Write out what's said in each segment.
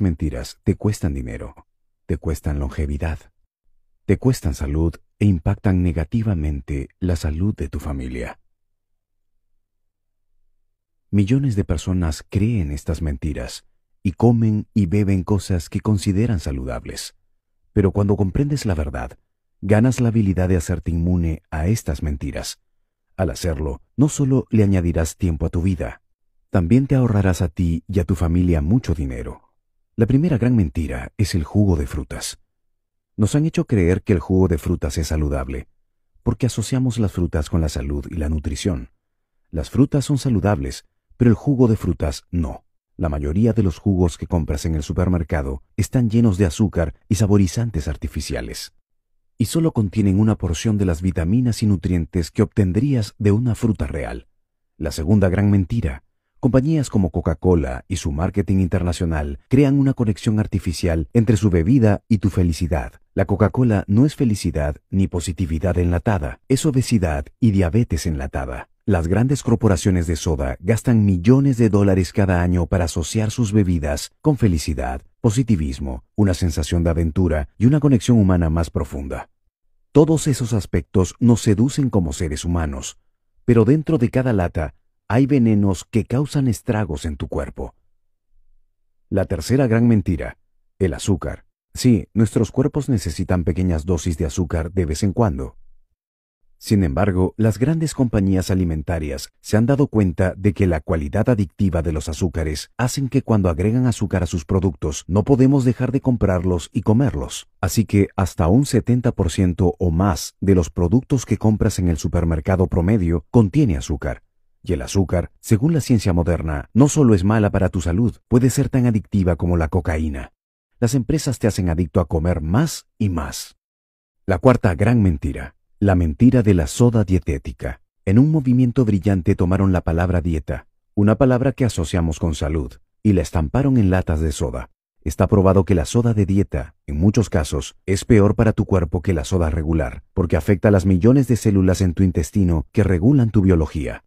mentiras te cuestan dinero, te cuestan longevidad, te cuestan salud e impactan negativamente la salud de tu familia. Millones de personas creen estas mentiras y comen y beben cosas que consideran saludables. Pero cuando comprendes la verdad, ganas la habilidad de hacerte inmune a estas mentiras. Al hacerlo, no solo le añadirás tiempo a tu vida, también te ahorrarás a ti y a tu familia mucho dinero. La primera gran mentira es el jugo de frutas. Nos han hecho creer que el jugo de frutas es saludable, porque asociamos las frutas con la salud y la nutrición. Las frutas son saludables, pero el jugo de frutas no. La mayoría de los jugos que compras en el supermercado están llenos de azúcar y saborizantes artificiales, y solo contienen una porción de las vitaminas y nutrientes que obtendrías de una fruta real. La segunda gran mentira Compañías como Coca-Cola y su marketing internacional crean una conexión artificial entre su bebida y tu felicidad. La Coca-Cola no es felicidad ni positividad enlatada, es obesidad y diabetes enlatada. Las grandes corporaciones de soda gastan millones de dólares cada año para asociar sus bebidas con felicidad, positivismo, una sensación de aventura y una conexión humana más profunda. Todos esos aspectos nos seducen como seres humanos, pero dentro de cada lata hay venenos que causan estragos en tu cuerpo. La tercera gran mentira, el azúcar. Sí, nuestros cuerpos necesitan pequeñas dosis de azúcar de vez en cuando. Sin embargo, las grandes compañías alimentarias se han dado cuenta de que la cualidad adictiva de los azúcares hacen que cuando agregan azúcar a sus productos no podemos dejar de comprarlos y comerlos. Así que hasta un 70% o más de los productos que compras en el supermercado promedio contiene azúcar. Y el azúcar, según la ciencia moderna, no solo es mala para tu salud, puede ser tan adictiva como la cocaína. Las empresas te hacen adicto a comer más y más. La cuarta gran mentira, la mentira de la soda dietética. En un movimiento brillante tomaron la palabra dieta, una palabra que asociamos con salud, y la estamparon en latas de soda. Está probado que la soda de dieta, en muchos casos, es peor para tu cuerpo que la soda regular, porque afecta a las millones de células en tu intestino que regulan tu biología.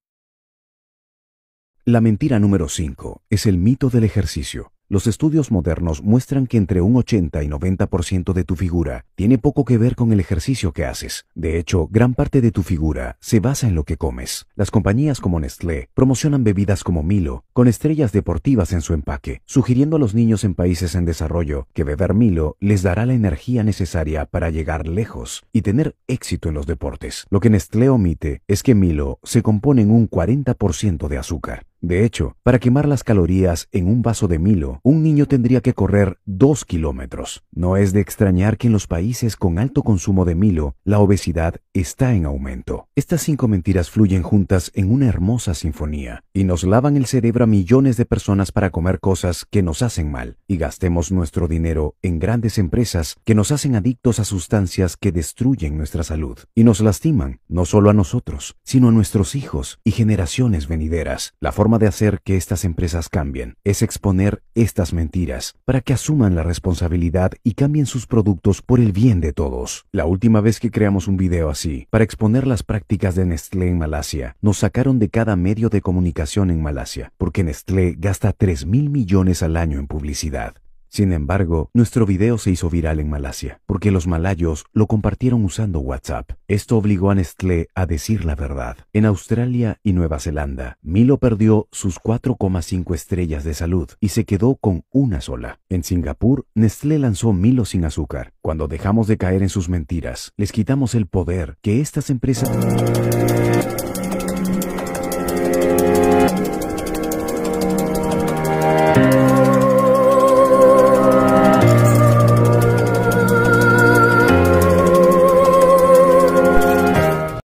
La mentira número 5 es el mito del ejercicio. Los estudios modernos muestran que entre un 80 y 90% de tu figura tiene poco que ver con el ejercicio que haces. De hecho, gran parte de tu figura se basa en lo que comes. Las compañías como Nestlé promocionan bebidas como Milo, con estrellas deportivas en su empaque, sugiriendo a los niños en países en desarrollo que beber Milo les dará la energía necesaria para llegar lejos y tener éxito en los deportes. Lo que Nestlé omite es que Milo se compone en un 40% de azúcar. De hecho, para quemar las calorías en un vaso de Milo, un niño tendría que correr 2 kilómetros. No es de extrañar que en los países con alto consumo de Milo, la obesidad está en aumento. Estas cinco mentiras fluyen juntas en una hermosa sinfonía y nos lavan el cerebro a millones de personas para comer cosas que nos hacen mal y gastemos nuestro dinero en grandes empresas que nos hacen adictos a sustancias que destruyen nuestra salud y nos lastiman no solo a nosotros, sino a nuestros hijos y generaciones venideras. La de hacer que estas empresas cambien es exponer estas mentiras para que asuman la responsabilidad y cambien sus productos por el bien de todos. La última vez que creamos un video así, para exponer las prácticas de Nestlé en Malasia, nos sacaron de cada medio de comunicación en Malasia, porque Nestlé gasta 3 mil millones al año en publicidad. Sin embargo, nuestro video se hizo viral en Malasia, porque los malayos lo compartieron usando WhatsApp. Esto obligó a Nestlé a decir la verdad. En Australia y Nueva Zelanda, Milo perdió sus 4,5 estrellas de salud y se quedó con una sola. En Singapur, Nestlé lanzó Milo sin azúcar. Cuando dejamos de caer en sus mentiras, les quitamos el poder que estas empresas...